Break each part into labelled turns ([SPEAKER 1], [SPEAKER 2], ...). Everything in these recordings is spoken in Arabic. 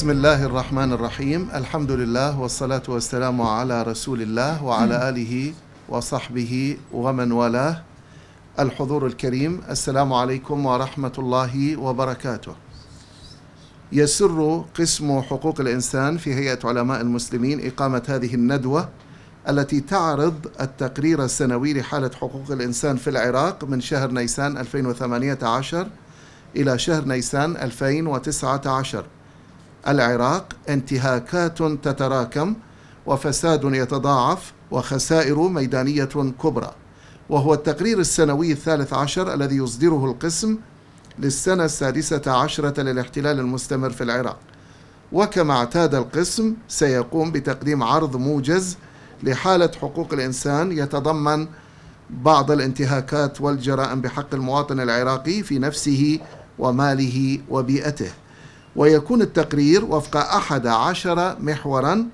[SPEAKER 1] بسم الله الرحمن الرحيم الحمد لله والصلاة والسلام على رسول الله وعلى آله وصحبه ومن والاه الحضور الكريم السلام عليكم ورحمة الله وبركاته يسر قسم حقوق الإنسان في هيئة علماء المسلمين إقامة هذه الندوة التي تعرض التقرير السنوي لحالة حقوق الإنسان في العراق من شهر نيسان 2018 إلى شهر نيسان 2019 العراق انتهاكات تتراكم وفساد يتضاعف وخسائر ميدانية كبرى وهو التقرير السنوي الثالث عشر الذي يصدره القسم للسنة السادسة عشرة للاحتلال المستمر في العراق وكما اعتاد القسم سيقوم بتقديم عرض موجز لحالة حقوق الإنسان يتضمن بعض الانتهاكات والجرائم بحق المواطن العراقي في نفسه وماله وبيئته ويكون التقرير وفق أحد عشر محورا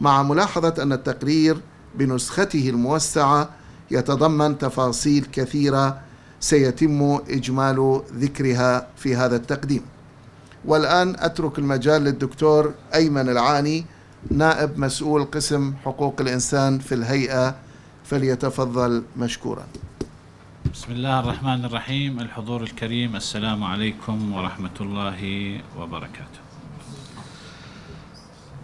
[SPEAKER 1] مع ملاحظة أن التقرير بنسخته الموسعة يتضمن تفاصيل كثيرة سيتم إجمال ذكرها في هذا التقديم والآن أترك المجال للدكتور أيمن العاني نائب مسؤول قسم حقوق الإنسان في الهيئة فليتفضل مشكورا
[SPEAKER 2] بسم الله الرحمن الرحيم الحضور الكريم السلام عليكم ورحمة الله وبركاته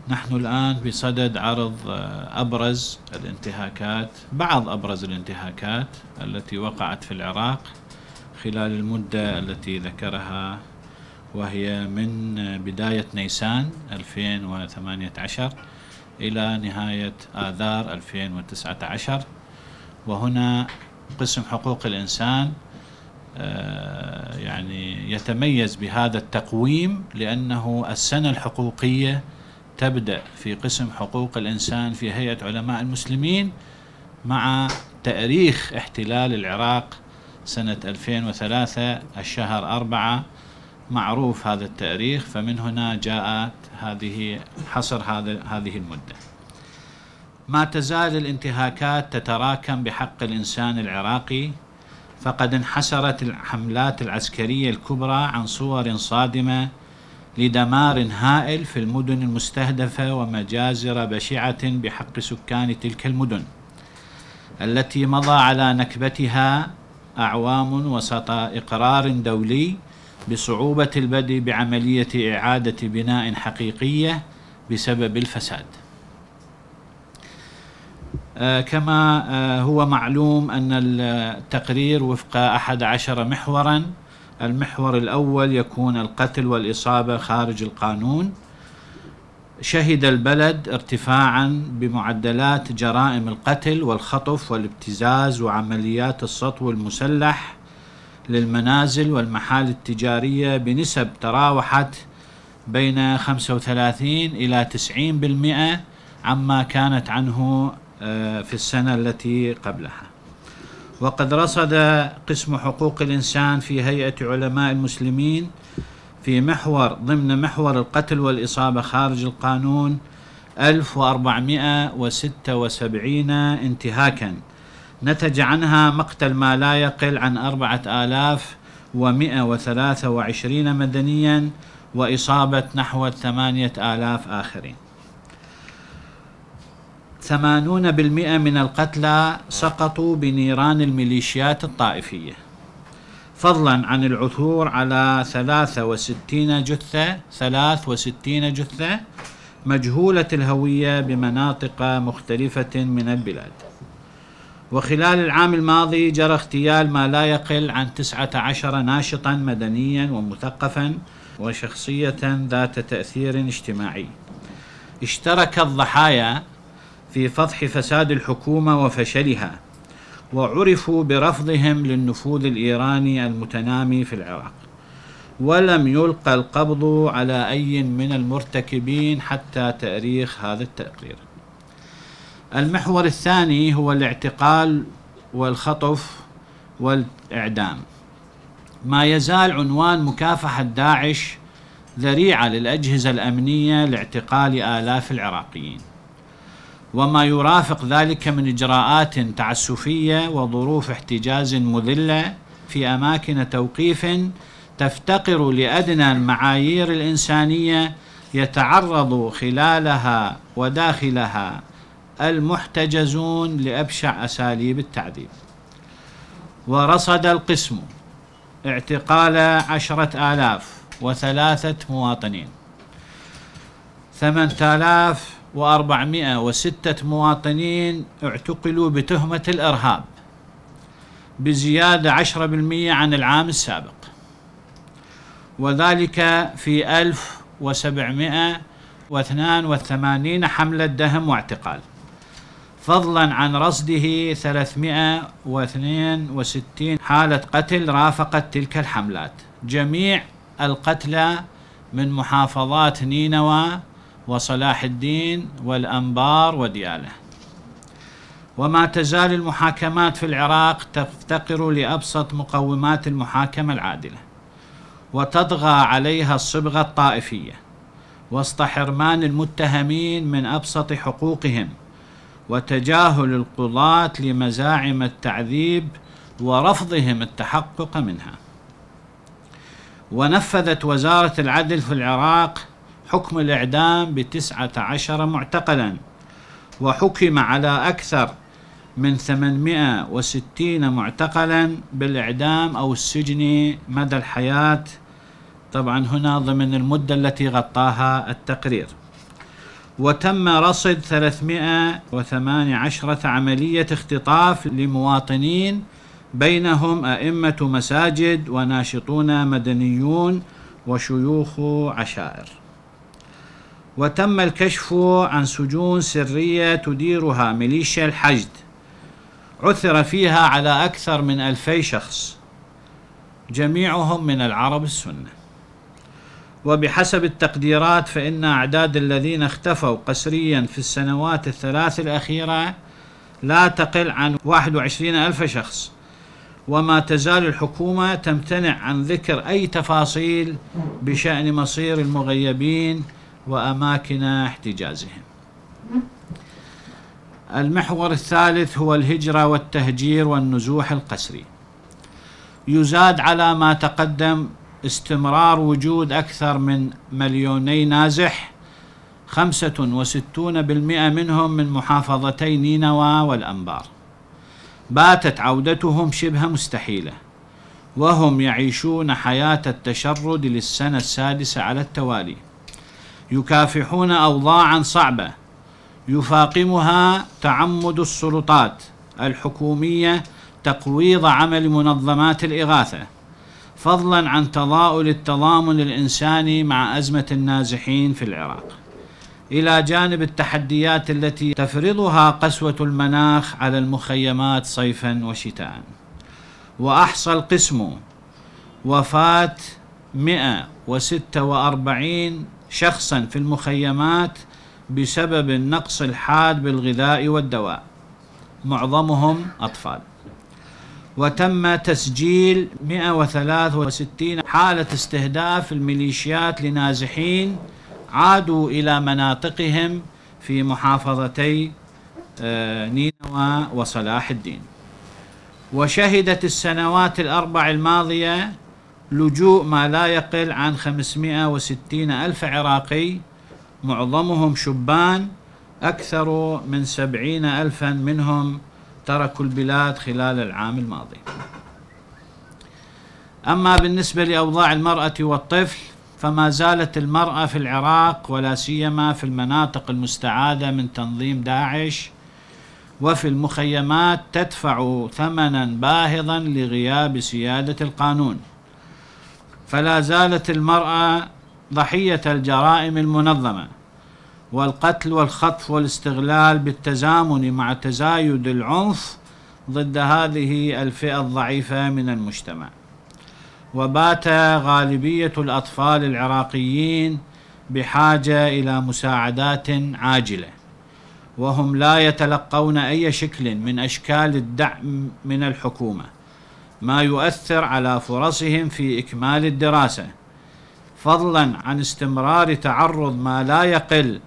[SPEAKER 2] نحن الآن بصدد عرض آه، أبرز الانتهاكات بعض أبرز الانتهاكات التي وقعت في العراق خلال المدة التي ذكرها وهي من آه، بداية نيسان 2018 إلى نهاية آذار 2019 وهنا قسم حقوق الإنسان آه، يعني يتميز بهذا التقويم لأنه السنة الحقوقية تبدأ في قسم حقوق الإنسان في هيئة علماء المسلمين مع تاريخ احتلال العراق سنة 2003 الشهر أربعة معروف هذا التاريخ فمن هنا جاءت هذه حصر هذا هذه المده ما تزال الانتهاكات تتراكم بحق الإنسان العراقي فقد انحسرت الحملات العسكرية الكبرى عن صور صادمة لدمار هائل في المدن المستهدفة ومجازر بشعة بحق سكان تلك المدن التي مضى على نكبتها أعوام وسط إقرار دولي بصعوبة البدء بعملية إعادة بناء حقيقية بسبب الفساد آه، كما آه، هو معلوم أن التقرير وفق أحد عشر محورا المحور الأول يكون القتل والإصابة خارج القانون شهد البلد ارتفاعا بمعدلات جرائم القتل والخطف والابتزاز وعمليات السطو المسلح للمنازل والمحال التجارية بنسب تراوحت بين 35 إلى 90% عما كانت عنه آه، في السنة التي قبلها وقد رصد قسم حقوق الإنسان في هيئة علماء المسلمين في محور ضمن محور القتل والإصابة خارج القانون 1476 انتهاكا نتج عنها مقتل ما لا يقل عن 4123 مدنيا وإصابة نحو 8000 آخرين 80% من القتلى سقطوا بنيران الميليشيات الطائفية فضلا عن العثور على 63 جثة 63 جثة مجهولة الهوية بمناطق مختلفة من البلاد وخلال العام الماضي جرى اغتيال ما لا يقل عن 19 ناشطا مدنيا ومثقفا وشخصية ذات تأثير اجتماعي اشترك الضحايا في فضح فساد الحكومة وفشلها وعرفوا برفضهم للنفوذ الإيراني المتنامي في العراق ولم يلقى القبض على أي من المرتكبين حتى تاريخ هذا التقرير المحور الثاني هو الاعتقال والخطف والإعدام ما يزال عنوان مكافحة داعش ذريعة للأجهزة الأمنية لاعتقال آلاف العراقيين وما يرافق ذلك من إجراءات تعسفية وظروف احتجاز مذلة في أماكن توقيف تفتقر لأدنى المعايير الإنسانية يتعرض خلالها وداخلها المحتجزون لأبشع أساليب التعذيب ورصد القسم اعتقال عشرة آلاف وثلاثة مواطنين ثمانية آلاف و406 مواطنين اعتقلوا بتهمة الإرهاب بزيادة 10% عن العام السابق وذلك في 1782 حملة دهم واعتقال فضلا عن رصده 362 حالة قتل رافقت تلك الحملات جميع القتلى من محافظات نينوى وصلاح الدين والأنبار ودياله وما تزال المحاكمات في العراق تفتقر لأبسط مقومات المحاكمة العادلة وتطغى عليها الصبغة الطائفية وسط حرمان المتهمين من أبسط حقوقهم وتجاهل القضاة لمزاعم التعذيب ورفضهم التحقق منها ونفذت وزارة العدل في العراق حكم الإعدام بتسعة عشر معتقلا وحكم على أكثر من 860 معتقلا بالإعدام أو السجن مدى الحياة طبعا هنا ضمن المدة التي غطاها التقرير وتم رصد 318 عملية اختطاف لمواطنين بينهم أئمة مساجد وناشطون مدنيون وشيوخ عشائر وتم الكشف عن سجون سرية تديرها ميليشيا الحشد عثر فيها على أكثر من ألفي شخص جميعهم من العرب السنة وبحسب التقديرات فإن أعداد الذين اختفوا قسريا في السنوات الثلاث الأخيرة لا تقل عن 21 ألف شخص وما تزال الحكومة تمتنع عن ذكر أي تفاصيل بشأن مصير المغيبين وأماكن احتجازهم المحور الثالث هو الهجرة والتهجير والنزوح القسري يزاد على ما تقدم استمرار وجود أكثر من مليوني نازح 65% منهم من محافظتي نينوى والأنبار باتت عودتهم شبه مستحيلة وهم يعيشون حياة التشرد للسنة السادسة على التوالي يكافحون أوضاعا صعبة يفاقمها تعمد السلطات الحكومية تقويض عمل منظمات الإغاثة فضلا عن تضاؤل التضامن الإنساني مع أزمة النازحين في العراق إلى جانب التحديات التي تفرضها قسوة المناخ على المخيمات صيفا وشتاء وأحصى القسم وفاة 146 شخصا في المخيمات بسبب النقص الحاد بالغذاء والدواء معظمهم أطفال وتم تسجيل 163 حالة استهداف الميليشيات لنازحين عادوا إلى مناطقهم في محافظتي آه، نينوى وصلاح الدين وشهدت السنوات الأربع الماضية لجوء ما لا يقل عن 560 ألف عراقي معظمهم شبان أكثر من 70 ألفا منهم تركوا البلاد خلال العام الماضي أما بالنسبة لأوضاع المرأة والطفل فما زالت المرأة في العراق ولا سيما في المناطق المستعادة من تنظيم داعش وفي المخيمات تدفع ثمنا باهظا لغياب سيادة القانون فلا زالت المرأة ضحية الجرائم المنظمة والقتل والخطف والاستغلال بالتزامن مع تزايد العنف ضد هذه الفئة الضعيفة من المجتمع وبات غالبية الأطفال العراقيين بحاجة إلى مساعدات عاجلة وهم لا يتلقون أي شكل من أشكال الدعم من الحكومة ما يؤثر على فرصهم في إكمال الدراسة فضلا عن استمرار تعرض ما لا يقل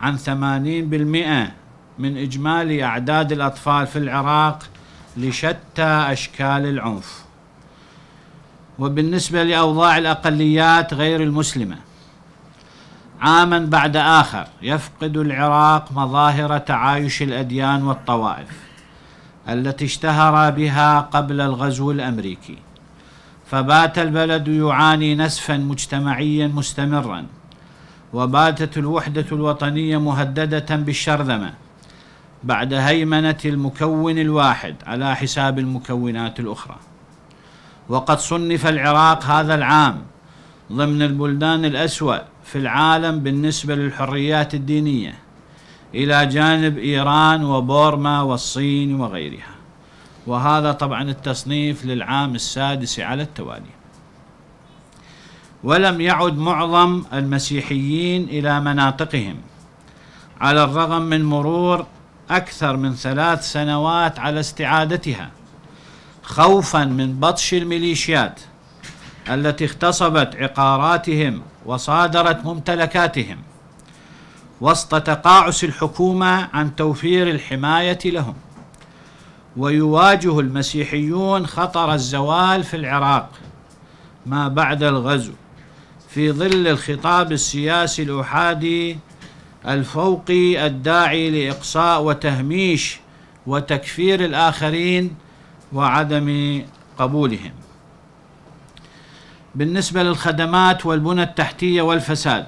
[SPEAKER 2] عن 80% من إجمالي أعداد الأطفال في العراق لشتى أشكال العنف وبالنسبة لأوضاع الأقليات غير المسلمة عاما بعد آخر يفقد العراق مظاهر تعايش الأديان والطوائف التي اشتهر بها قبل الغزو الامريكي فبات البلد يعاني نسفا مجتمعيا مستمرا وباتت الوحده الوطنيه مهدده بالشرذمه بعد هيمنه المكون الواحد على حساب المكونات الاخرى وقد صنف العراق هذا العام ضمن البلدان الاسوا في العالم بالنسبه للحريات الدينيه إلى جانب إيران وبورما والصين وغيرها وهذا طبعا التصنيف للعام السادس على التوالي ولم يعد معظم المسيحيين إلى مناطقهم على الرغم من مرور أكثر من ثلاث سنوات على استعادتها خوفا من بطش الميليشيات التي اغتصبت عقاراتهم وصادرت ممتلكاتهم وسط تقاعس الحكومة عن توفير الحماية لهم ويواجه المسيحيون خطر الزوال في العراق ما بعد الغزو في ظل الخطاب السياسي الأحادي الفوقي الداعي لإقصاء وتهميش وتكفير الآخرين وعدم قبولهم بالنسبة للخدمات والبنى التحتية والفساد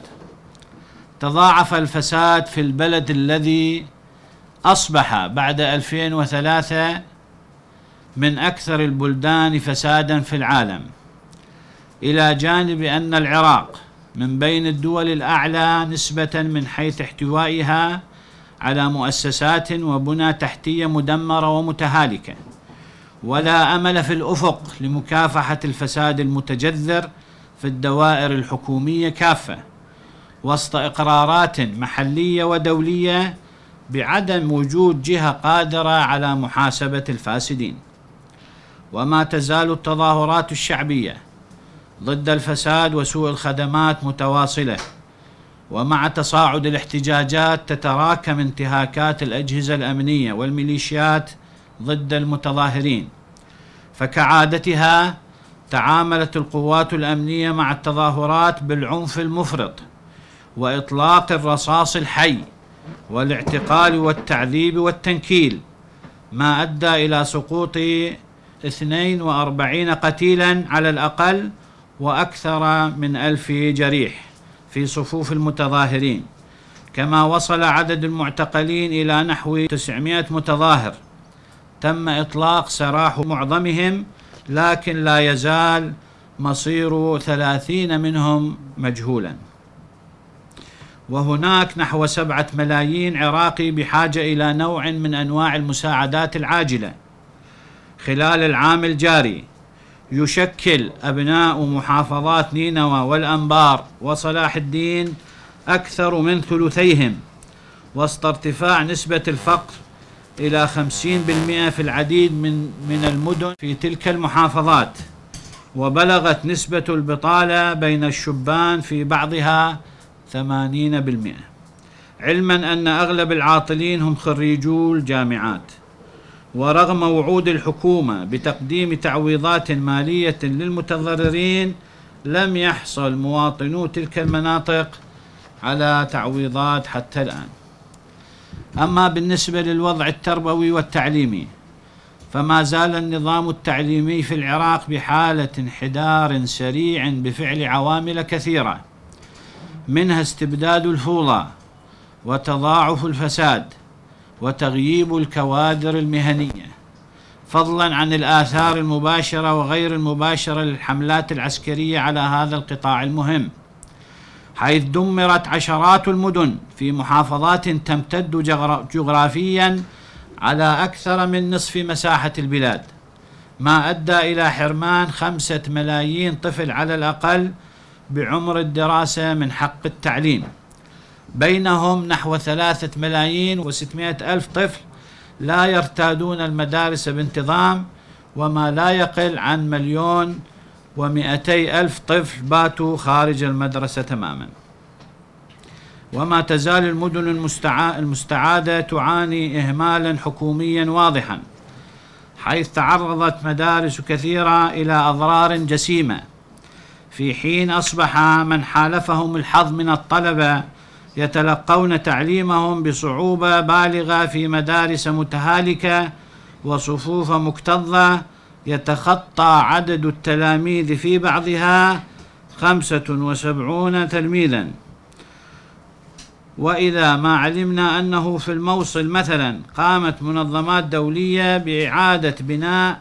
[SPEAKER 2] تضاعف الفساد في البلد الذي أصبح بعد 2003 من أكثر البلدان فسادا في العالم إلى جانب أن العراق من بين الدول الأعلى نسبة من حيث احتوائها على مؤسسات وبنى تحتية مدمرة ومتهالكة ولا أمل في الأفق لمكافحة الفساد المتجذر في الدوائر الحكومية كافة وسط إقرارات محلية ودولية بعدم وجود جهة قادرة على محاسبة الفاسدين وما تزال التظاهرات الشعبية ضد الفساد وسوء الخدمات متواصلة ومع تصاعد الاحتجاجات تتراكم انتهاكات الأجهزة الأمنية والميليشيات ضد المتظاهرين فكعادتها تعاملت القوات الأمنية مع التظاهرات بالعنف المفرط وإطلاق الرصاص الحي والاعتقال والتعذيب والتنكيل ما أدى إلى سقوط 42 قتيلا على الأقل وأكثر من ألف جريح في صفوف المتظاهرين كما وصل عدد المعتقلين إلى نحو 900 متظاهر تم إطلاق سراح معظمهم لكن لا يزال مصير ثلاثين منهم مجهولاً وهناك نحو سبعة ملايين عراقي بحاجة إلى نوع من أنواع المساعدات العاجلة خلال العام الجاري يشكل أبناء محافظات نينوى والأنبار وصلاح الدين أكثر من ثلثيهم وسط ارتفاع نسبة الفقر إلى 50% في العديد من من المدن في تلك المحافظات وبلغت نسبة البطالة بين الشبان في بعضها ثمانين بالمئة علما أن أغلب العاطلين هم خريجو الجامعات ورغم وعود الحكومة بتقديم تعويضات مالية للمتضررين لم يحصل مواطنو تلك المناطق على تعويضات حتى الآن أما بالنسبة للوضع التربوي والتعليمي فما زال النظام التعليمي في العراق بحالة انحدار سريع بفعل عوامل كثيرة منها استبداد الفوضى وتضاعف الفساد وتغييب الكوادر المهنيه فضلا عن الآثار المباشرة وغير المباشرة للحملات العسكرية على هذا القطاع المهم حيث دمرت عشرات المدن في محافظات تمتد جغرافيا على أكثر من نصف مساحة البلاد ما أدى إلى حرمان خمسة ملايين طفل على الأقل بعمر الدراسة من حق التعليم بينهم نحو ثلاثة ملايين وستمائة ألف طفل لا يرتادون المدارس بانتظام وما لا يقل عن مليون ومئتي ألف طفل باتوا خارج المدرسة تماما وما تزال المدن المستعادة تعاني إهمالا حكوميا واضحا حيث تعرضت مدارس كثيرة إلى أضرار جسيمة في حين أصبح من حالفهم الحظ من الطلبة يتلقون تعليمهم بصعوبة بالغة في مدارس متهالكة وصفوف مكتظة يتخطى عدد التلاميذ في بعضها خمسة وسبعون تلميذا وإذا ما علمنا أنه في الموصل مثلا قامت منظمات دولية بإعادة بناء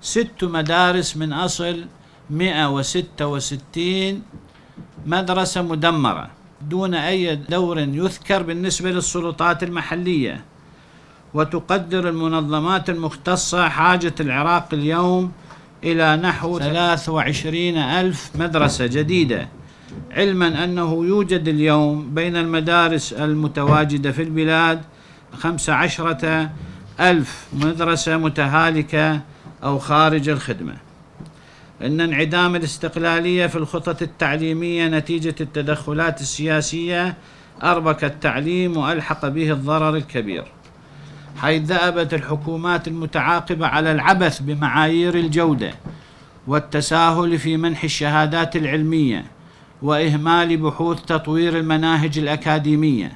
[SPEAKER 2] ست مدارس من أصل 166 مدرسة مدمرة دون أي دور يذكر بالنسبة للسلطات المحلية وتقدر المنظمات المختصة حاجة العراق اليوم إلى نحو 23 ألف مدرسة جديدة علما أنه يوجد اليوم بين المدارس المتواجدة في البلاد 15 ألف مدرسة متهالكة أو خارج الخدمة ان انعدام الاستقلاليه في الخطط التعليميه نتيجه التدخلات السياسيه اربك التعليم والحق به الضرر الكبير حيث ذابت الحكومات المتعاقبه على العبث بمعايير الجوده والتساهل في منح الشهادات العلميه واهمال بحوث تطوير المناهج الاكاديميه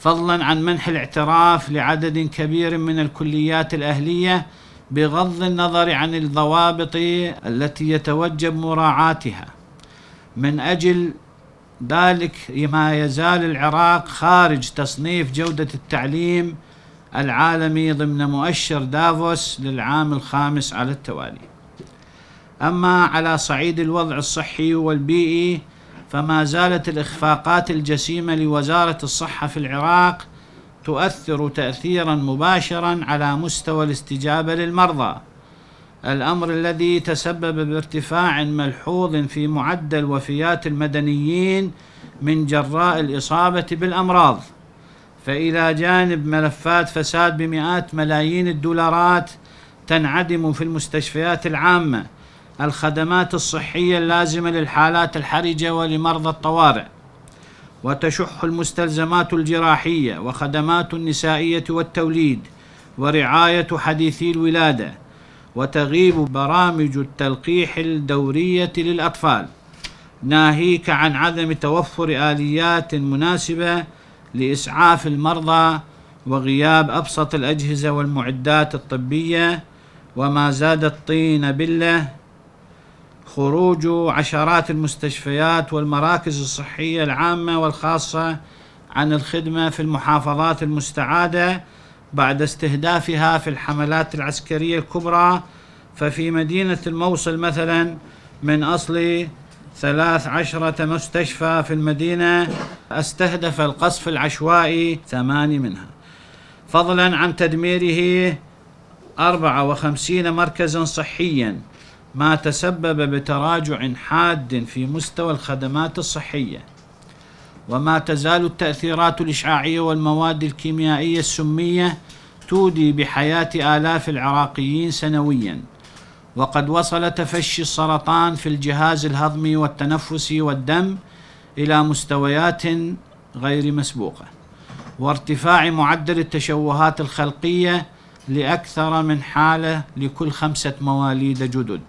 [SPEAKER 2] فضلا عن منح الاعتراف لعدد كبير من الكليات الاهليه بغض النظر عن الضوابط التي يتوجب مراعاتها من أجل ذلك ما يزال العراق خارج تصنيف جودة التعليم العالمي ضمن مؤشر دافوس للعام الخامس على التوالي أما على صعيد الوضع الصحي والبيئي فما زالت الإخفاقات الجسيمة لوزارة الصحة في العراق تؤثر تأثيرا مباشرا على مستوى الاستجابة للمرضى الأمر الذي تسبب بارتفاع ملحوظ في معدل وفيات المدنيين من جراء الإصابة بالأمراض فإلى جانب ملفات فساد بمئات ملايين الدولارات تنعدم في المستشفيات العامة الخدمات الصحية اللازمة للحالات الحرجة ولمرضى الطوارئ وتشح المستلزمات الجراحية وخدمات النسائية والتوليد ورعاية حديثي الولادة وتغيب برامج التلقيح الدورية للأطفال ناهيك عن عدم توفر آليات مناسبة لإسعاف المرضى وغياب أبسط الأجهزة والمعدات الطبية وما زاد الطين بله خروج عشرات المستشفيات والمراكز الصحية العامة والخاصة عن الخدمة في المحافظات المستعادة بعد استهدافها في الحملات العسكرية الكبرى ففي مدينة الموصل مثلا من أصل ثلاث عشرة مستشفى في المدينة استهدف القصف العشوائي ثماني منها فضلا عن تدميره أربعة وخمسين مركزا صحيا ما تسبب بتراجع حاد في مستوى الخدمات الصحية وما تزال التأثيرات الإشعاعية والمواد الكيميائية السمية تودي بحياة آلاف العراقيين سنويا وقد وصل تفشي السرطان في الجهاز الهضمي والتنفسي والدم إلى مستويات غير مسبوقة وارتفاع معدل التشوهات الخلقية لأكثر من حالة لكل خمسة مواليد جدد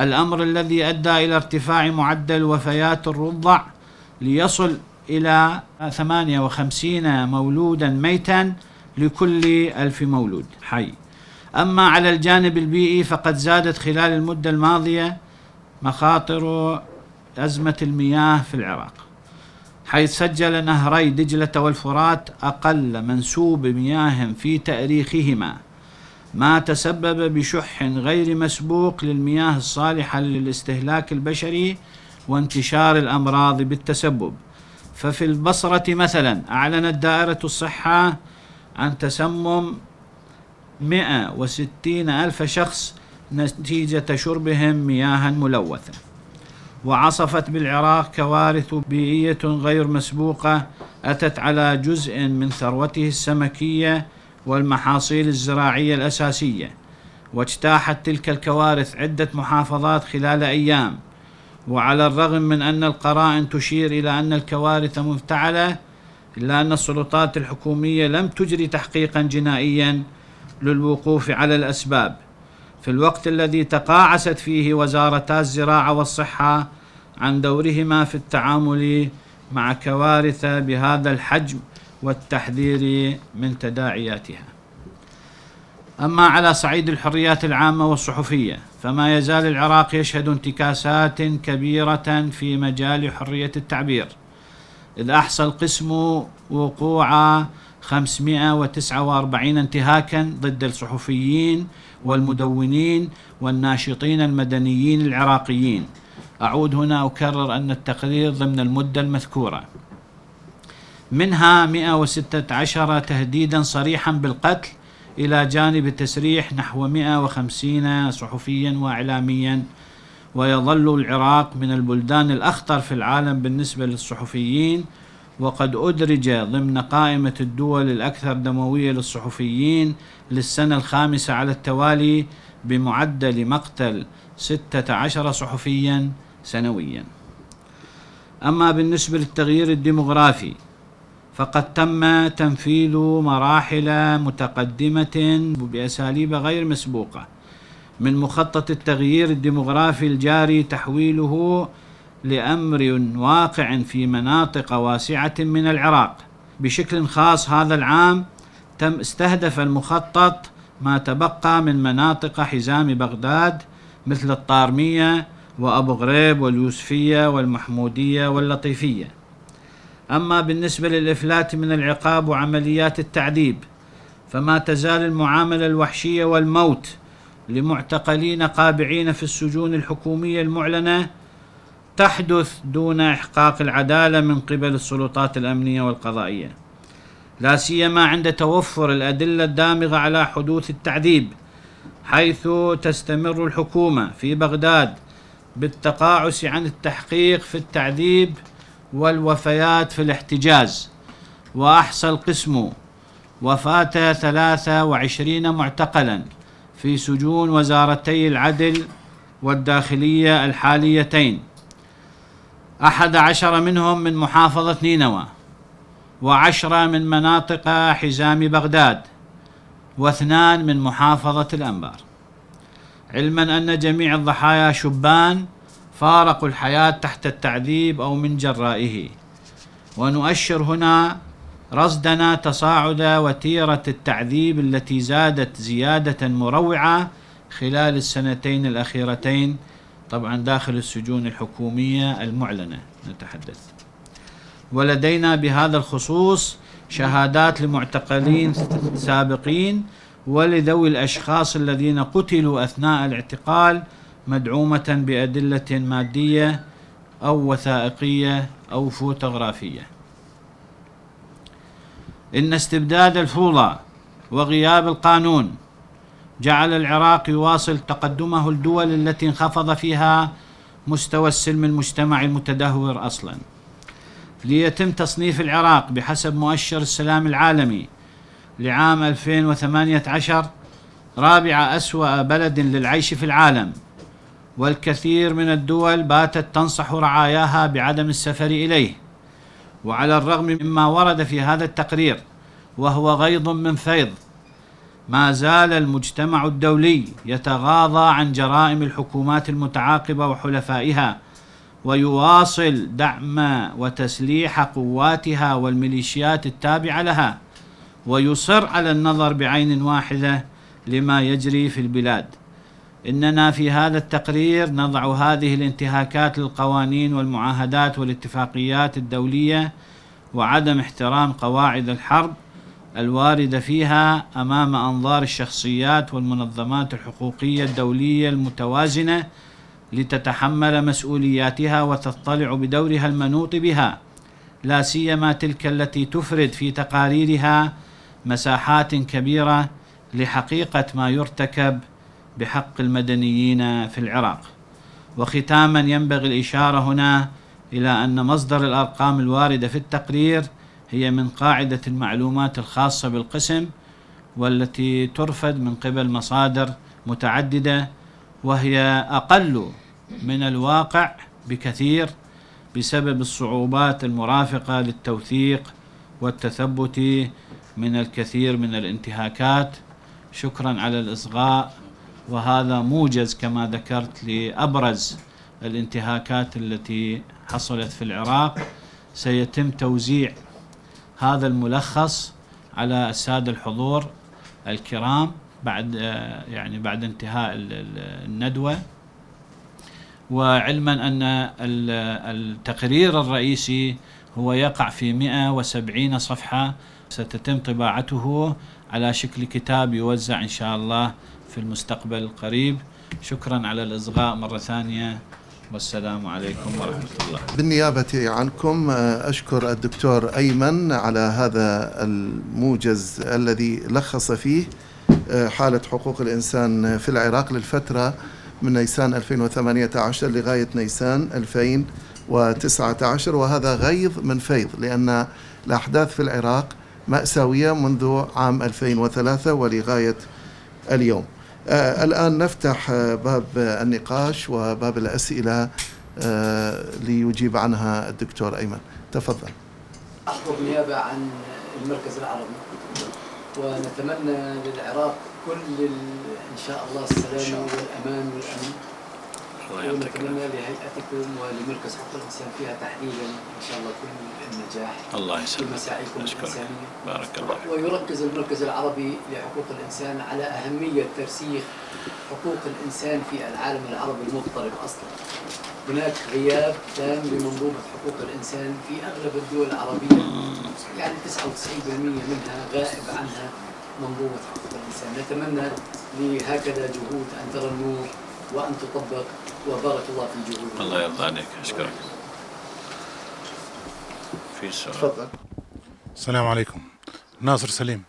[SPEAKER 2] الأمر الذي أدى إلى ارتفاع معدل وفيات الرضع ليصل إلى 58 مولودا ميتا لكل ألف مولود حي أما على الجانب البيئي فقد زادت خلال المدة الماضية مخاطر أزمة المياه في العراق حيث سجل نهري دجلة والفرات أقل منسوب مياه في تاريخهما ما تسبب بشح غير مسبوق للمياه الصالحة للاستهلاك البشري وانتشار الأمراض بالتسبب ففي البصرة مثلا أعلنت دائرة الصحة عن تسمم 160 ألف شخص نتيجة شربهم مياها ملوثة وعصفت بالعراق كوارث بيئية غير مسبوقة أتت على جزء من ثروته السمكية والمحاصيل الزراعية الأساسية واجتاحت تلك الكوارث عدة محافظات خلال أيام وعلى الرغم من أن القرائن تشير إلى أن الكوارث مفتعلة إلا أن السلطات الحكومية لم تجري تحقيقا جنائيا للوقوف على الأسباب في الوقت الذي تقاعست فيه وزارتا الزراعة والصحة عن دورهما في التعامل مع كوارث بهذا الحجم والتحذير من تداعياتها أما على صعيد الحريات العامة والصحفية فما يزال العراق يشهد انتكاسات كبيرة في مجال حرية التعبير إذ أحصى القسم وقوع 549 انتهاكا ضد الصحفيين والمدونين والناشطين المدنيين العراقيين أعود هنا أكرر أن التقرير ضمن المدة المذكورة منها 116 تهديدا صريحا بالقتل إلى جانب تسريح نحو 150 صحفيا وإعلاميا ويظل العراق من البلدان الأخطر في العالم بالنسبة للصحفيين وقد أدرج ضمن قائمة الدول الأكثر دموية للصحفيين للسنة الخامسة على التوالي بمعدل مقتل 16 صحفيا سنويا أما بالنسبة للتغيير الديمغرافي فقد تم تنفيذ مراحل متقدمة بأساليب غير مسبوقة من مخطط التغيير الديمغرافي الجاري تحويله لأمر واقع في مناطق واسعة من العراق بشكل خاص هذا العام تم استهدف المخطط ما تبقى من مناطق حزام بغداد مثل الطارمية وأبو غريب واليوسفية والمحمودية واللطيفية أما بالنسبة للإفلات من العقاب وعمليات التعذيب فما تزال المعاملة الوحشية والموت لمعتقلين قابعين في السجون الحكومية المعلنة تحدث دون إحقاق العدالة من قبل السلطات الأمنية والقضائية لا سيما عند توفر الأدلة الدامغة على حدوث التعذيب حيث تستمر الحكومة في بغداد بالتقاعس عن التحقيق في التعذيب والوفيات في الاحتجاز وأحصى القسم وفاته 23 معتقلا في سجون وزارتي العدل والداخلية الحاليتين أحد عشر منهم من محافظة نينوى وعشرة من مناطق حزام بغداد واثنان من محافظة الأنبار علما أن جميع الضحايا شبان فارقوا الحياة تحت التعذيب أو من جرائه ونؤشر هنا رصدنا تصاعد وتيرة التعذيب التي زادت زيادة مروعة خلال السنتين الأخيرتين طبعا داخل السجون الحكومية المعلنة نتحدث ولدينا بهذا الخصوص شهادات لمعتقلين سابقين ولذوي الأشخاص الذين قتلوا أثناء الاعتقال مدعومة بأدلة مادية أو وثائقية أو فوتوغرافية إن استبداد الفوضى وغياب القانون جعل العراق يواصل تقدمه الدول التي انخفض فيها مستوى السلم المجتمعي المتدهور أصلا ليتم تصنيف العراق بحسب مؤشر السلام العالمي لعام 2018 رابع أسوأ بلد للعيش في العالم والكثير من الدول باتت تنصح رعاياها بعدم السفر إليه وعلى الرغم مما ورد في هذا التقرير وهو غيض من فيض ما زال المجتمع الدولي يتغاضى عن جرائم الحكومات المتعاقبة وحلفائها ويواصل دعم وتسليح قواتها والميليشيات التابعة لها ويصر على النظر بعين واحدة لما يجري في البلاد إننا في هذا التقرير نضع هذه الانتهاكات للقوانين والمعاهدات والاتفاقيات الدولية وعدم احترام قواعد الحرب الواردة فيها أمام أنظار الشخصيات والمنظمات الحقوقية الدولية المتوازنة لتتحمل مسؤولياتها وتطلع بدورها المنوط بها لا سيما تلك التي تفرد في تقاريرها مساحات كبيرة لحقيقة ما يرتكب بحق المدنيين في العراق وختاما ينبغي الإشارة هنا إلى أن مصدر الأرقام الواردة في التقرير هي من قاعدة المعلومات الخاصة بالقسم والتي ترفد من قبل مصادر متعددة وهي أقل من الواقع بكثير بسبب الصعوبات المرافقة للتوثيق والتثبت من الكثير من الانتهاكات شكرا على الإصغاء وهذا موجز كما ذكرت لأبرز الانتهاكات التي حصلت في العراق سيتم توزيع هذا الملخص على السادة الحضور الكرام بعد يعني بعد انتهاء الندوة وعلما أن التقرير الرئيسي هو يقع في 170 صفحة ستتم طباعته على شكل كتاب يوزع إن شاء الله في المستقبل القريب شكرا على الإصغاء مرة ثانية والسلام عليكم ورحمة الله
[SPEAKER 1] بالنيابة عنكم أشكر الدكتور أيمن على هذا الموجز الذي لخص فيه آه، حالة حقوق الإنسان في العراق للفترة من نيسان 2018 لغاية نيسان 2019 وهذا غيظ من فيض لأن الأحداث في العراق مأساوية منذ عام 2003 ولغاية اليوم آه، الآن نفتح آه، باب النقاش وباب الأسئلة آه، ليجيب عنها الدكتور أيمن تفضل
[SPEAKER 2] أحضر نيابة عن المركز العربي ونتمنى للعراق كل إن شاء الله
[SPEAKER 3] السلامة والأمان والأمن ونتمنى لهيئتكم ولمركز حقوق الإنسان فيها تحديدا إن شاء الله كل النجاح الله يسلمك مساعيكم الإنسانية بارك الله ويركز المركز العربي لحقوق الإنسان على أهمية ترسيخ حقوق الإنسان في العالم العربي المضطرب أصلا هناك غياب تام لمنظومة حقوق الإنسان في أغلب الدول العربية يعني 99% منها غائب عنها منظومة حقوق الإنسان نتمنى لهكذا جهود أن ترى النور وأن تطبق وبارك الله في جهودكم الله يرضى عليك أشكرك
[SPEAKER 2] في سؤال
[SPEAKER 4] السلام عليكم ناصر سليم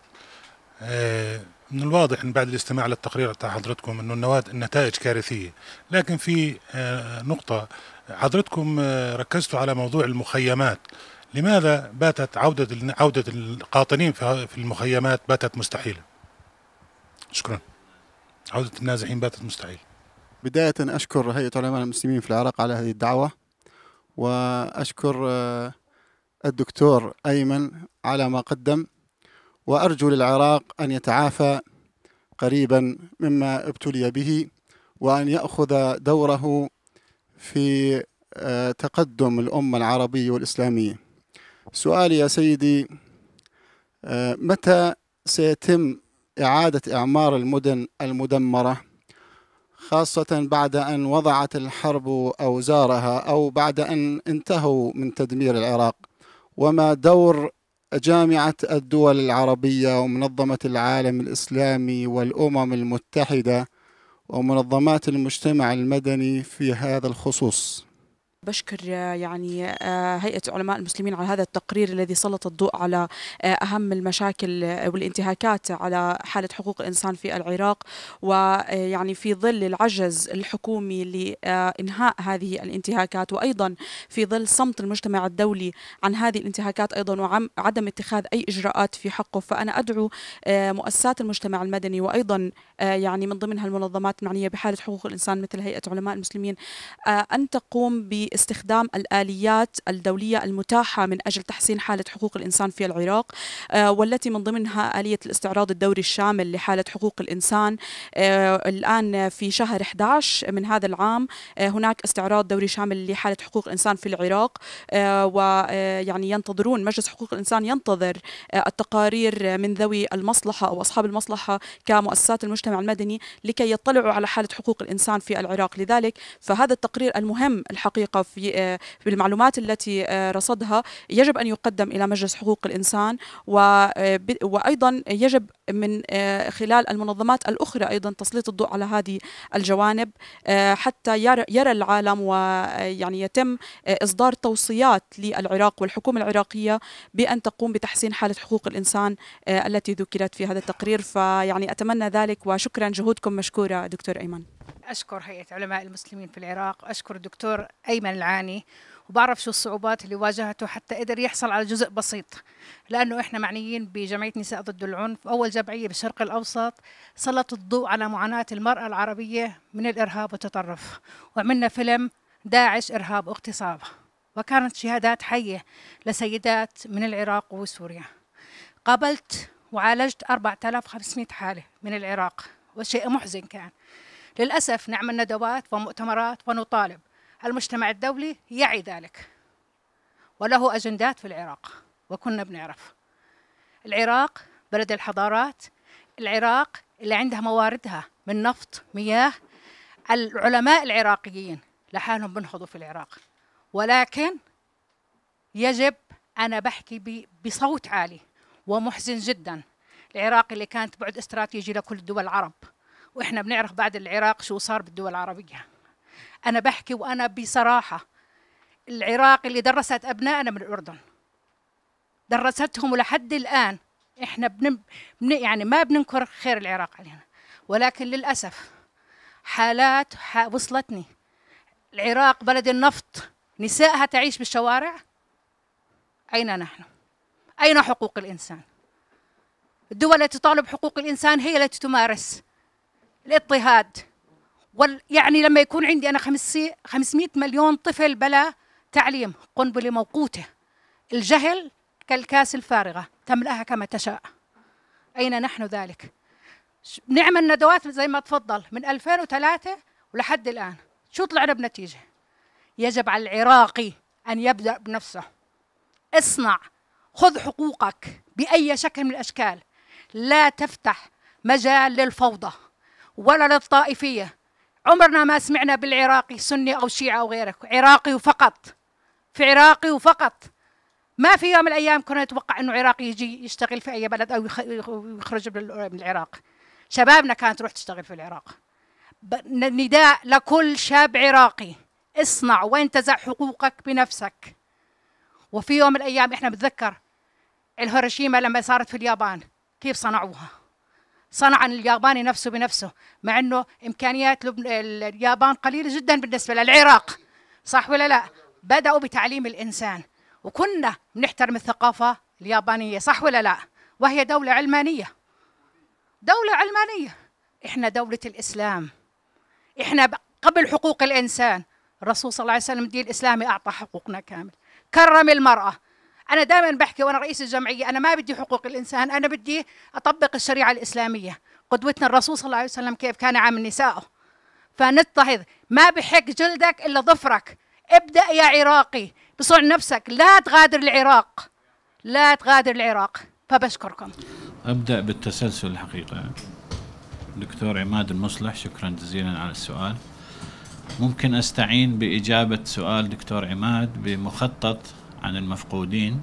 [SPEAKER 4] آه، من الواضح ان بعد الاستماع للتقرير بتاع حضرتكم انه النواد النتائج كارثيه لكن في آه، نقطه حضرتكم آه، ركزتوا على موضوع المخيمات لماذا باتت عوده عوده القاطنين في المخيمات باتت مستحيله شكرا عوده النازحين
[SPEAKER 1] باتت مستحيله بدايه اشكر هيئه علماء المسلمين في العراق على هذه الدعوه واشكر الدكتور أيمن على ما قدم وأرجو للعراق أن يتعافى قريبا مما ابتلي به وأن يأخذ دوره في آه، تقدم الأمة العربية والإسلامية سؤالي يا سيدي آه، متى سيتم إعادة إعمار المدن المدمرة خاصة بعد أن وضعت الحرب أوزارها أو بعد أن انتهوا من تدمير العراق وما دور جامعة الدول العربية ومنظمة العالم الإسلامي والأمم المتحدة ومنظمات المجتمع المدني في هذا الخصوص
[SPEAKER 5] بشكر يعني آه، هيئة علماء المسلمين على هذا التقرير الذي سلط الضوء على آه، أهم المشاكل والانتهاكات على حالة حقوق الإنسان في العراق ويعني آه، في ظل العجز الحكومي لإنهاء هذه الانتهاكات وأيضا في ظل صمت المجتمع الدولي عن هذه الانتهاكات أيضا وعدم اتخاذ أي إجراءات في حقه فأنا أدعو مؤسسات المجتمع المدني وأيضا يعني من ضمنها المنظمات المعنية بحالة حقوق الإنسان مثل هيئة علماء المسلمين أن تقوم ب باستخدام الآليات الدولية المتاحة من أجل تحسين حالة حقوق الإنسان في العراق آه، والتي من ضمنها آلية الاستعراض الدوري الشامل لحالة حقوق الإنسان آه، الآن في شهر 11 من هذا العام آه، هناك استعراض دوري شامل لحالة حقوق الإنسان في العراق ويعني ينتظرون مجلس حقوق الإنسان ينتظر التقارير من ذوي المصلحة أو أصحاب المصلحة كمؤسسات المجتمع المدني لكي يطلعوا على حالة حقوق الإنسان في العراق لذلك فهذا التقرير المهم الحقيقة المثقف آه، بالمعلومات التي آه، رصدها يجب أن يقدم إلى مجلس حقوق الإنسان آه، وأيضا يجب من خلال المنظمات الأخرى أيضا تسليط الضوء على هذه الجوانب حتى يرى العالم ويعني يتم إصدار توصيات للعراق والحكومة العراقية بأن تقوم بتحسين حالة حقوق الإنسان التي ذكرت في هذا التقرير فيعني أتمنى ذلك وشكرا جهودكم مشكورة دكتور أيمن
[SPEAKER 3] أشكر هيئة علماء المسلمين في العراق أشكر الدكتور أيمن العاني وبعرف شو الصعوبات اللي واجهته حتى قدر يحصل على جزء بسيط لأنه إحنا معنيين بجمعية نساء ضد العنف أول جمعية بالشرق الأوسط سلط الضوء على معاناة المرأة العربية من الإرهاب والتطرف وعملنا فيلم داعش إرهاب واغتصاب وكانت شهادات حية لسيدات من العراق وسوريا قابلت وعالجت 4500 حالة من العراق وشيء محزن كان للأسف نعمل ندوات ومؤتمرات ونطالب المجتمع الدولي يعي ذلك وله أجندات في العراق وكنا بنعرف العراق بلد الحضارات العراق اللي عندها مواردها من نفط مياه العلماء العراقيين لحالهم بنهضوا في العراق ولكن يجب أنا بحكي بصوت عالي ومحزن جدا العراق اللي كانت بعد استراتيجي لكل دول العرب واحنا بنعرف بعد العراق شو صار بالدول العربيه انا بحكي وانا بصراحه العراق اللي درست ابنائنا من الاردن درستهم ولحد الان احنا بن يعني ما بننكر خير العراق علينا ولكن للاسف حالات وصلتني العراق بلد النفط نسائها تعيش بالشوارع اين نحن اين حقوق الانسان الدول التي تطالب حقوق الانسان هي التي تمارس الاضطهاد وال يعني لما يكون عندي أنا 500 مليون طفل بلا تعليم قنبلة موقوتة الجهل كالكاس الفارغة تملأها كما تشاء أين نحن ذلك نعمل ندوات زي ما تفضل من 2003 ولحد الآن شو طلعنا بنتيجة يجب على العراقي أن يبدأ بنفسه اصنع خذ حقوقك بأي شكل من الأشكال لا تفتح مجال للفوضى ولا للطائفية عمرنا ما سمعنا بالعراقي سني أو شيعة أو غيرك عراقي وفقط في عراقي وفقط ما في يوم من الأيام كنا نتوقع أنه عراقي يجي يشتغل في أي بلد أو يخرج من العراق شبابنا كانت تروح تشتغل في العراق نداء لكل شاب عراقي اصنع وانتزع حقوقك بنفسك وفي يوم من الأيام إحنا بنتذكر الهيروشيما لما صارت في اليابان كيف صنعوها صنع الياباني نفسه بنفسه مع انه امكانيات اليابان قليله جدا بالنسبه للعراق صح ولا لا بداوا بتعليم الانسان وكنا نحترم الثقافه اليابانيه صح ولا لا وهي دوله علمانيه دوله علمانيه احنا دوله الاسلام احنا قبل حقوق الانسان الرسول صلى الله عليه وسلم الدين الاسلامي اعطى حقوقنا كامل كرم المراه انا دائما بحكي وانا رئيس الجمعيه انا ما بدي حقوق الانسان انا بدي اطبق الشريعه الاسلاميه قدوتنا الرسول صلى الله عليه وسلم كيف كان عامل نسائه فنضطهد ما بحق جلدك الا ظفرك ابدا يا عراقي بصنع نفسك لا تغادر العراق لا تغادر العراق فبشكركم
[SPEAKER 2] ابدا بالتسلسل الحقيقه دكتور عماد المصلح شكرا جزيلا على السؤال ممكن استعين باجابه سؤال دكتور عماد بمخطط عن المفقودين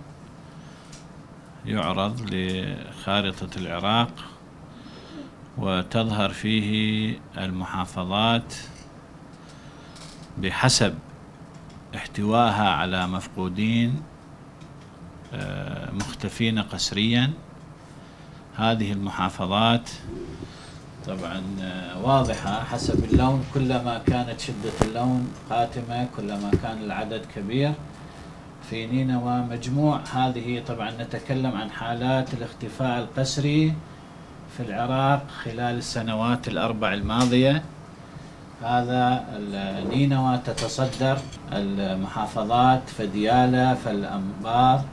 [SPEAKER 2] يعرض لخارطة العراق وتظهر فيه المحافظات بحسب احتوائها على مفقودين آه، مختفين قسريا هذه المحافظات طبعا آه، واضحة حسب اللون كلما كانت شدة اللون قاتمة كلما كان العدد كبير في نينوى مجموع هذه طبعا نتكلم عن حالات الاختفاء القسري في العراق خلال السنوات الأربع الماضية هذا نينوى تتصدر المحافظات فديالة فالأنبار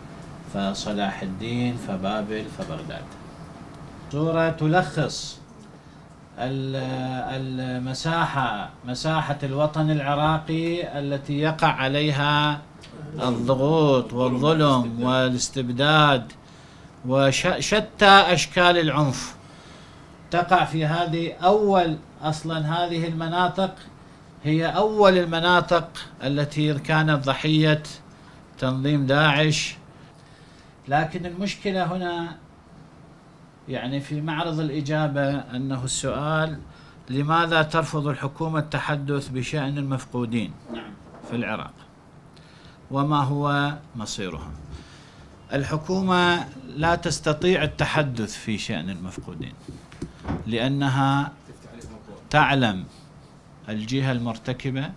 [SPEAKER 2] فصلاح الدين فبابل فبغداد صورة تلخص المساحة مساحة الوطن العراقي التي يقع عليها الضغوط والظلم والاستبداد وشتى أشكال العنف تقع في هذه أول أصلا هذه المناطق هي أول المناطق التي كانت ضحية تنظيم داعش لكن المشكلة هنا يعني في معرض الإجابة أنه السؤال لماذا ترفض الحكومة التحدث بشأن المفقودين في العراق وما هو مصيرهم الحكومة لا تستطيع التحدث في شأن المفقودين لأنها تعلم الجهة المرتكبة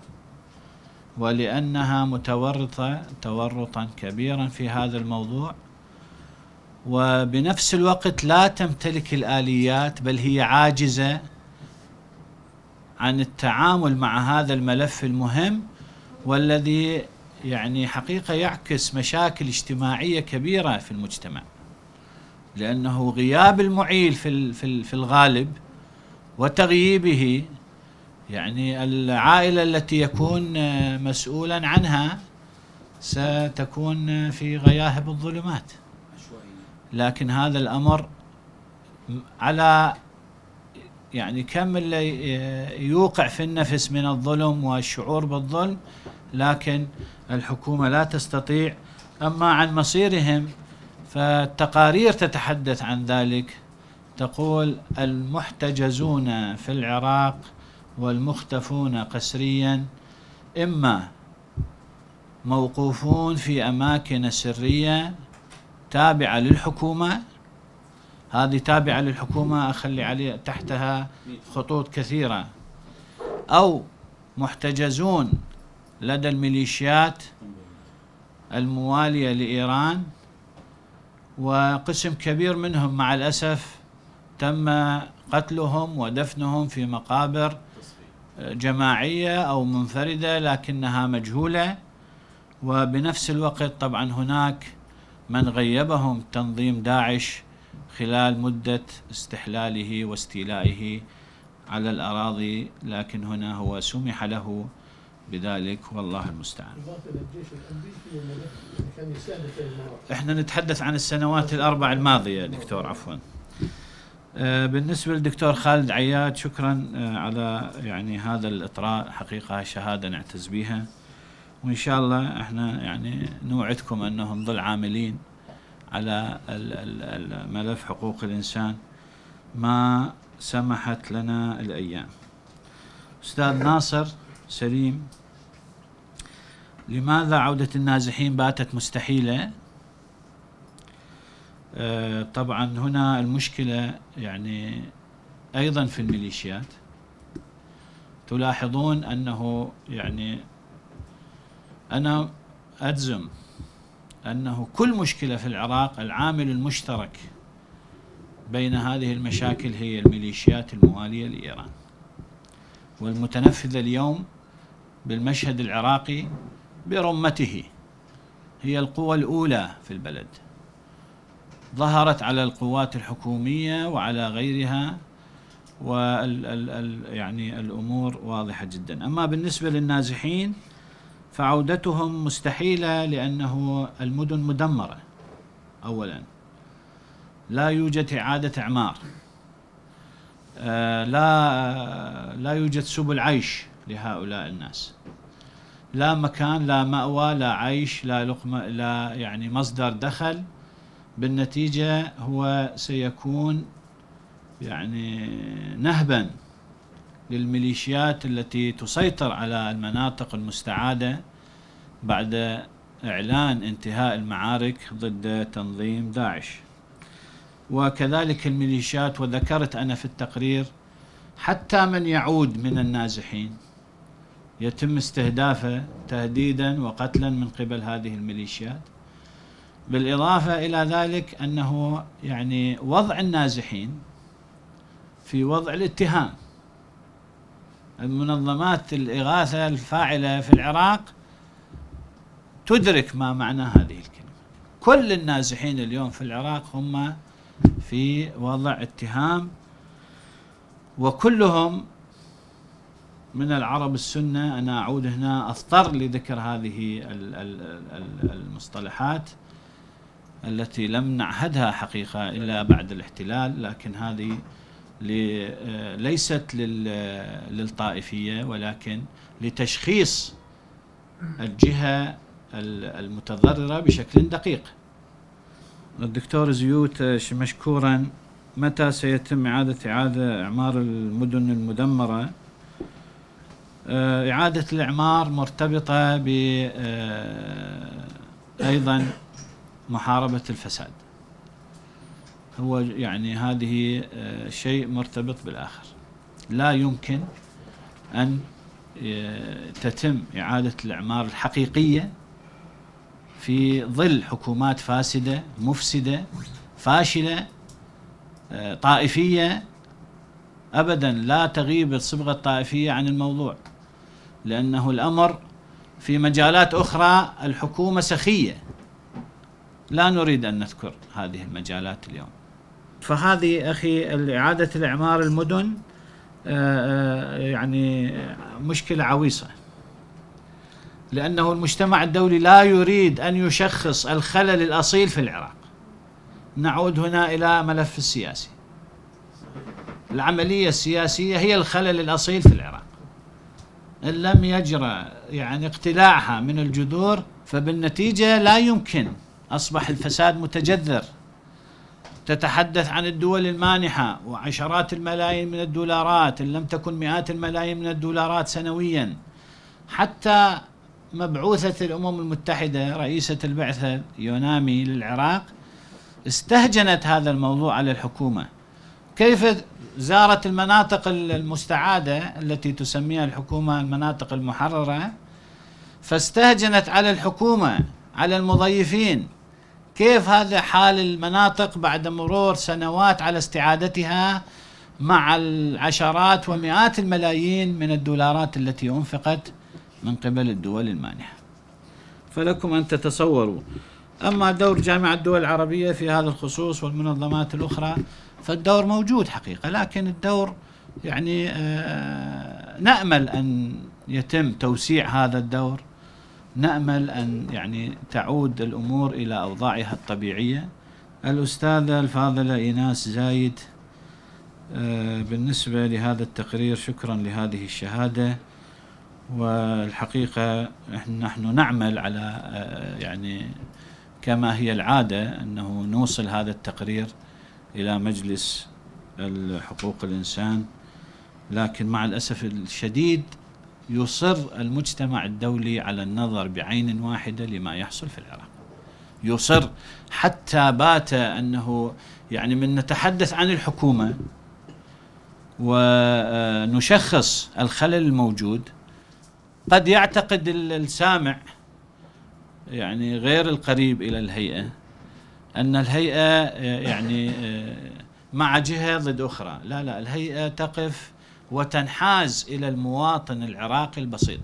[SPEAKER 2] ولأنها متورطة تورطا كبيرا في هذا الموضوع وبنفس الوقت لا تمتلك الآليات بل هي عاجزة عن التعامل مع هذا الملف المهم والذي يعني حقيقة يعكس مشاكل اجتماعية كبيرة في المجتمع لأنه غياب المعيل في, في, في الغالب وتغييبه يعني العائلة التي يكون مسؤولا عنها ستكون في غياهب الظلمات لكن هذا الأمر على يعني كم اللي آه، يوقع في النفس من الظلم والشعور بالظلم لكن الحكومة لا تستطيع أما عن مصيرهم فالتقارير تتحدث عن ذلك تقول المحتجزون في العراق والمختفون قسريا إما موقوفون في أماكن سرية تابعة للحكومة هذه تابعة للحكومة أخلي علي تحتها خطوط كثيرة أو محتجزون لدى الميليشيات الموالية لإيران وقسم كبير منهم مع الأسف تم قتلهم ودفنهم في مقابر جماعية أو منفردة لكنها مجهولة وبنفس الوقت طبعا هناك من غيبهم تنظيم داعش خلال مدة استحلاله واستيلائه على الأراضي لكن هنا هو سمح له بذلك والله المستعان احنا نتحدث عن السنوات الأربع الماضية دكتور عفوا آه، بالنسبة للدكتور خالد عياد شكرا آه، على يعني هذا الإطراء حقيقة شهادة نعتز بها وإن شاء الله احنا يعني نوعدكم أنهم ظل عاملين على ملف حقوق الإنسان ما سمحت لنا الأيام أستاذ ناصر سليم لماذا عودة النازحين باتت مستحيلة آه، طبعا هنا المشكلة يعني أيضا في الميليشيات تلاحظون أنه يعني أنا أجزم أنه كل مشكلة في العراق العامل المشترك بين هذه المشاكل هي الميليشيات الموالية لإيران والمتنفذة اليوم بالمشهد العراقي برمته هي القوى الأولى في البلد ظهرت على القوات الحكومية وعلى غيرها وال ال ال يعني الأمور واضحة جدا أما بالنسبة للنازحين فعودتهم مستحيلة لأنه المدن مدمرة أولا لا يوجد إعادة إعمار آه، لا آه، لا يوجد سبل عيش لهؤلاء الناس لا مكان لا مأوى لا عيش لا لقمة لا يعني مصدر دخل بالنتيجة هو سيكون يعني نهبا للميليشيات التي تسيطر على المناطق المستعادة بعد إعلان انتهاء المعارك ضد تنظيم داعش وكذلك الميليشيات وذكرت أنا في التقرير حتى من يعود من النازحين يتم استهدافه تهديدا وقتلا من قبل هذه الميليشيات بالإضافة إلى ذلك أنه يعني وضع النازحين في وضع الاتهام منظمات الإغاثة الفاعلة في العراق تدرك ما معنى هذه الكلمة كل النازحين اليوم في العراق هم في وضع اتهام وكلهم من العرب السنة أنا أعود هنا أضطر لذكر هذه المصطلحات التي لم نعهدها حقيقة إلا بعد الاحتلال لكن هذه آه، ليست للطائفية ولكن لتشخيص الجهة المتضررة بشكل دقيق الدكتور زيوت آه، مشكورا متى سيتم إعادة إعادة إعمار المدن المدمرة آه، إعادة الإعمار مرتبطة ب أيضا محاربة الفساد هو يعني هذه آه، شيء مرتبط بالآخر لا يمكن أن آه، تتم إعادة الإعمار الحقيقية في ظل حكومات فاسدة مفسدة فاشلة آه، طائفية أبدا لا تغيب الصبغة الطائفية عن الموضوع لأنه الأمر في مجالات أخرى الحكومة سخية لا نريد أن نذكر هذه المجالات اليوم فهذه اخي اعاده الاعمار المدن آه، آه، يعني مشكله عويصه لانه المجتمع الدولي لا يريد ان يشخص الخلل الاصيل في العراق نعود هنا الى ملف السياسي العمليه السياسيه هي الخلل الاصيل في العراق ان لم يجرى يعني اقتلاعها من الجذور فبالنتيجه لا يمكن اصبح الفساد متجذر تتحدث عن الدول المانحة وعشرات الملايين من الدولارات إن لم تكن مئات الملايين من الدولارات سنويا حتى مبعوثة الأمم المتحدة رئيسة البعثة يونامي للعراق استهجنت هذا الموضوع على الحكومة كيف زارت المناطق المستعادة التي تسميها الحكومة المناطق المحررة فاستهجنت على الحكومة على المضيفين كيف هذا حال المناطق بعد مرور سنوات على استعادتها مع العشرات ومئات الملايين من الدولارات التي أنفقت من قبل الدول المانحة فلكم أن تتصوروا أما دور جامعة الدول العربية في هذا الخصوص والمنظمات الأخرى فالدور موجود حقيقة لكن الدور يعني آه، نأمل أن يتم توسيع هذا الدور نأمل أن يعني تعود الأمور إلى أوضاعها الطبيعية الأستاذة الفاضلة إيناس زايد آه، بالنسبة لهذا التقرير شكرا لهذه الشهادة والحقيقة نحن نعمل على آه، يعني كما هي العادة أنه نوصل هذا التقرير إلى مجلس حقوق الإنسان لكن مع الأسف الشديد يصر المجتمع الدولي على النظر بعين واحدة لما يحصل في العراق يصر حتى بات أنه يعني من نتحدث عن الحكومة ونشخص الخلل الموجود قد يعتقد السامع يعني غير القريب إلى الهيئة أن الهيئة يعني آه، مع جهة ضد أخرى لا لا الهيئة تقف وتنحاز إلى المواطن العراقي البسيط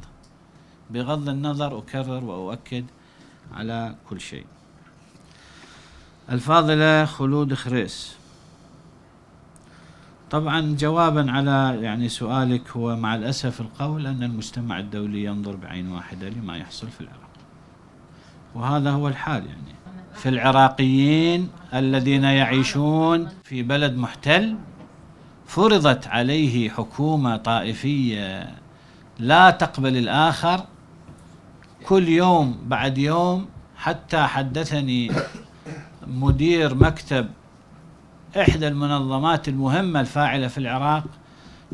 [SPEAKER 2] بغض النظر أكرر وأؤكد على كل شيء الفاضلة خلود خريس طبعا جوابا على يعني سؤالك هو مع الأسف القول أن المجتمع الدولي ينظر بعين واحدة لما يحصل في العراق وهذا هو الحال يعني في العراقيين الذين يعيشون في بلد محتل فرضت عليه حكومة طائفية لا تقبل الآخر كل يوم بعد يوم حتى حدثني مدير مكتب إحدى المنظمات المهمة الفاعلة في العراق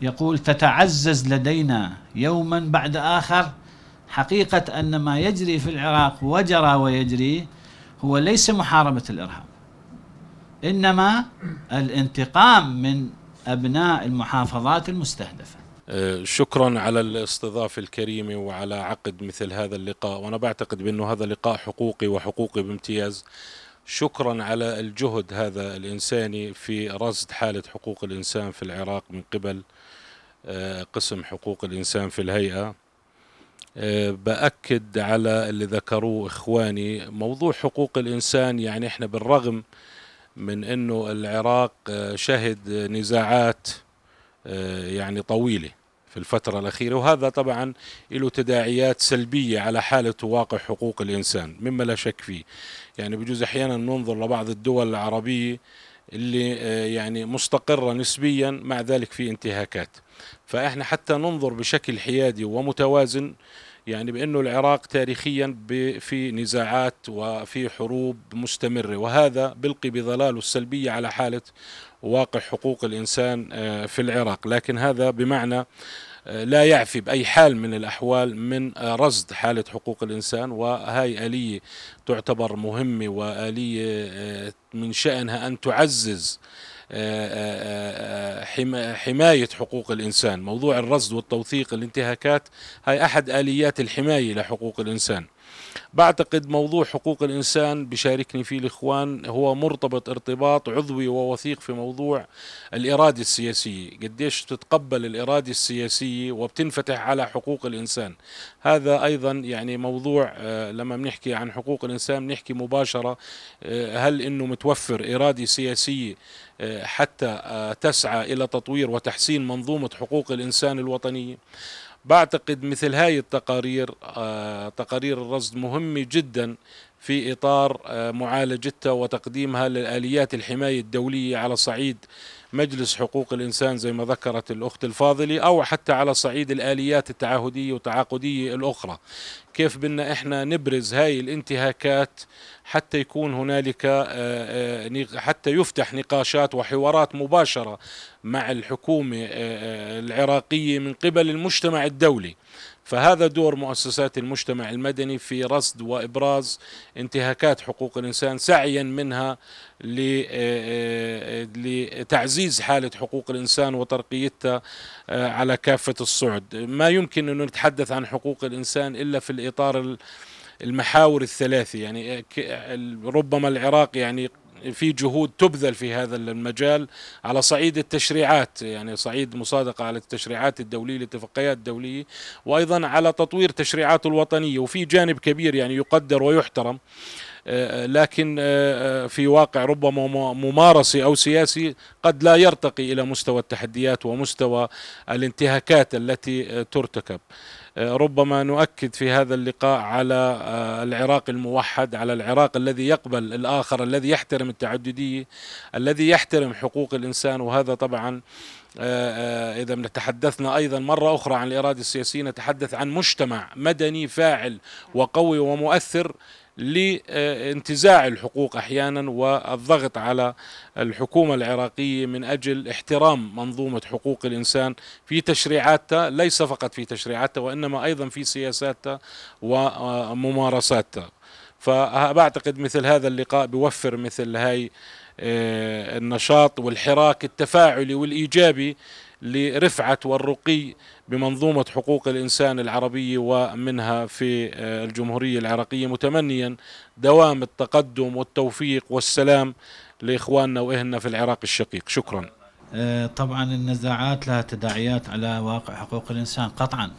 [SPEAKER 2] يقول تتعزز لدينا يوما بعد آخر حقيقة أن ما يجري في العراق وجرى ويجري هو ليس محاربة الإرهاب إنما الانتقام من أبناء المحافظات المستهدفة
[SPEAKER 4] أه، شكرا على الاستضافة الكريمة وعلى عقد مثل هذا اللقاء وأنا بعتقد بأنه هذا لقاء حقوقي وحقوقي بامتياز شكرا على الجهد هذا الإنساني في رصد حالة حقوق الإنسان في العراق من قبل أه، قسم حقوق الإنسان في الهيئة أه، بأكد على اللي ذكروه إخواني موضوع حقوق الإنسان يعني إحنا بالرغم من انه العراق آه، شهد نزاعات آه، يعني طويله في الفترة الأخيرة وهذا طبعا له تداعيات سلبية على حالة واقع حقوق الإنسان مما لا شك فيه يعني بجوز أحيانا ننظر لبعض الدول العربية اللي آه، يعني مستقرة نسبيا مع ذلك في انتهاكات فإحنا حتى ننظر بشكل حيادي ومتوازن يعني بأنه العراق تاريخيا في نزاعات وفي حروب مستمرة وهذا بلقي بظلاله السلبية على حالة واقع حقوق الإنسان آه، في العراق لكن هذا بمعنى آه، لا يعفي بأي حال من الأحوال من آه، رصد حالة حقوق الإنسان وهي آلية تعتبر مهمة وآلية من شأنها أن تعزز آه، آه، آه، حماية حقوق الإنسان موضوع الرصد والتوثيق الانتهاكات هاي أحد آليات الحماية لحقوق الإنسان بعتقد موضوع حقوق الإنسان بشاركني فيه الإخوان هو مرتبط ارتباط عضوي ووثيق في موضوع الإرادة السياسية قديش تتقبل الإرادة السياسية وبتنفتح على حقوق الإنسان هذا أيضا يعني موضوع آه، لما بنحكي عن حقوق الإنسان بنحكي مباشرة آه، هل أنه متوفر إرادة سياسية آه، حتى تسعى إلى تطوير وتحسين منظومة حقوق الإنسان الوطنية بعتقد مثل هاي التقارير آه، تقارير الرصد مهمة جدا في إطار آه، معالجتها وتقديمها للآليات الحماية الدولية على صعيد مجلس حقوق الإنسان زي ما ذكرت الأخت الفاضلة أو حتى على صعيد الآليات التعهدية والتعاقدية الأخرى كيف بدنا احنا نبرز هاي الانتهاكات حتى يكون هنالك آه، آه، حتى يفتح نقاشات وحوارات مباشره مع الحكومه آه، العراقيه من قبل المجتمع الدولي فهذا دور مؤسسات المجتمع المدني في رصد وابراز انتهاكات حقوق الانسان سعيا منها لتعزيز حالة حقوق الإنسان وترقيتها آه، على كافة الصعد ما يمكن أن نتحدث عن حقوق الإنسان إلا في الإطار المحاور الثلاثة يعني آه، ربما العراق يعني في جهود تبذل في هذا المجال على صعيد التشريعات يعني صعيد مصادقة على التشريعات الدولية الاتفاقيات الدولية وأيضا على تطوير تشريعاته الوطنية وفي جانب كبير يعني يقدر ويحترم لكن آه، آه، في واقع ربما ممارسي او سياسي قد لا يرتقي الى مستوى التحديات ومستوى الانتهاكات التي آه، ترتكب ربما نؤكد في هذا اللقاء على العراق الموحد على العراق الذي يقبل الاخر الذي يحترم التعدديه الذي يحترم حقوق الانسان وهذا طبعا إذا تحدثنا أيضا مرة أخرى عن الإرادة السياسية نتحدث عن مجتمع مدني فاعل وقوي ومؤثر لانتزاع الحقوق احيانا والضغط على الحكومه العراقيه من اجل احترام منظومه حقوق الانسان في تشريعاتها ليس فقط في تشريعاتها وانما ايضا في سياساتها وممارساتها فأعتقد مثل هذا اللقاء بيوفر مثل هاي آه، النشاط والحراك التفاعلي والإيجابي لرفعة والرقي بمنظومة حقوق الإنسان العربية ومنها في آه، الجمهورية العراقية متمنيا دوام التقدم والتوفيق والسلام لإخواننا وإهلنا في العراق الشقيق شكرا
[SPEAKER 2] آه، طبعا النزاعات لها تداعيات على واقع حقوق الإنسان قطعا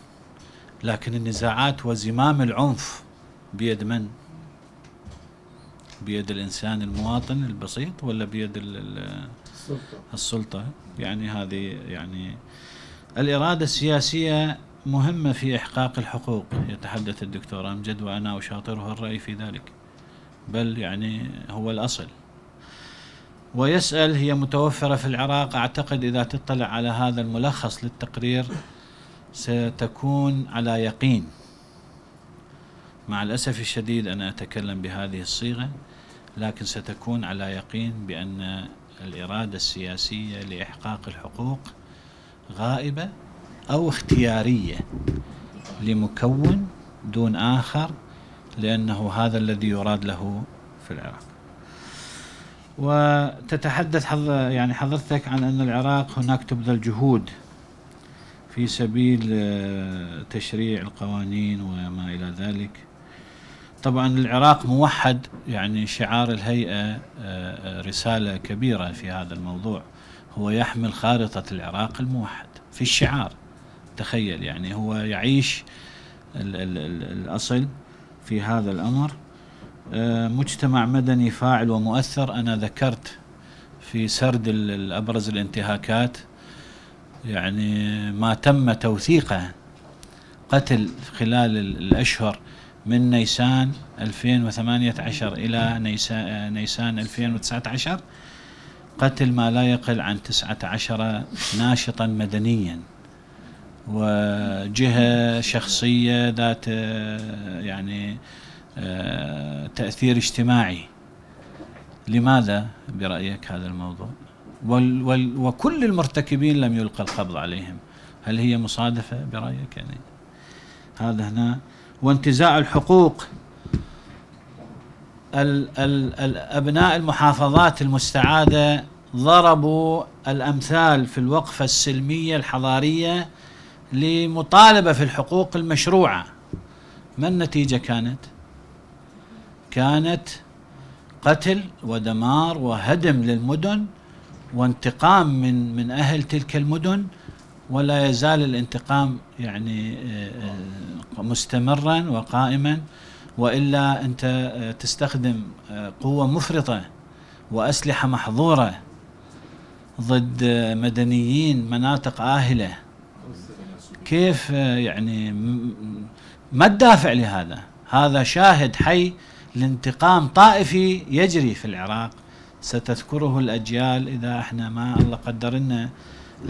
[SPEAKER 2] لكن النزاعات وزمام العنف بيد من؟ بيد الإنسان المواطن البسيط ولا بيد السلطة. السلطة يعني هذه يعني الإرادة السياسية مهمة في إحقاق الحقوق يتحدث الدكتور أمجد وأنا أشاطره الرأي في ذلك بل يعني هو الأصل ويسأل هي متوفرة في العراق أعتقد إذا تطلع على هذا الملخص للتقرير ستكون على يقين مع الأسف الشديد أنا أتكلم بهذه الصيغة لكن ستكون على يقين بأن الإرادة السياسية لإحقاق الحقوق غائبة أو اختيارية لمكون دون آخر لأنه هذا الذي يراد له في العراق وتتحدث حض يعني حضرتك عن أن العراق هناك تبذل جهود في سبيل آه، تشريع القوانين وما إلى ذلك طبعا العراق موحد يعني شعار الهيئة آه، آه، رسالة كبيرة في هذا الموضوع هو يحمل خارطة العراق الموحد في الشعار تخيل يعني هو يعيش الـ الـ الـ الأصل في هذا الأمر آه، مجتمع مدني فاعل ومؤثر أنا ذكرت في سرد أبرز الانتهاكات يعني ما تم توثيقه قتل خلال الأشهر من نيسان 2018 إلى آه، نيسان 2019 قتل ما لا يقل عن تسعة عشر ناشطا مدنيا وجهة شخصية ذات يعني تأثير اجتماعي لماذا برأيك هذا الموضوع وال وال وكل المرتكبين لم يلقى القبض عليهم هل هي مصادفة برأيك يعني هذا هنا وانتزاع الحقوق ال ال الأبناء المحافظات المستعادة ضربوا الأمثال في الوقفة السلمية الحضارية لمطالبة في الحقوق المشروعة ما النتيجة كانت؟ كانت قتل ودمار وهدم للمدن وانتقام من من أهل تلك المدن ولا يزال الانتقام يعني آه، آه، مستمرا وقائما والا انت آه، تستخدم قوه مفرطه واسلحه محظوره ضد مدنيين مناطق آهلة كيف آه، يعني ما الدافع لهذا هذا شاهد حي لانتقام طائفي يجري في العراق ستذكره الأجيال إذا احنا ما الله قدرنا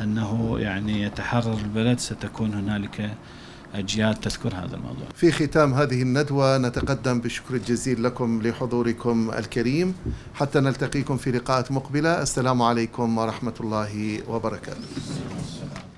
[SPEAKER 2] أنه يعني يتحرر البلد ستكون هنالك أجيال تذكر هذا الموضوع
[SPEAKER 1] في ختام هذه الندوة نتقدم بالشكر الجزيل لكم لحضوركم الكريم حتى نلتقيكم في لقاءات مقبلة السلام عليكم ورحمة الله وبركاته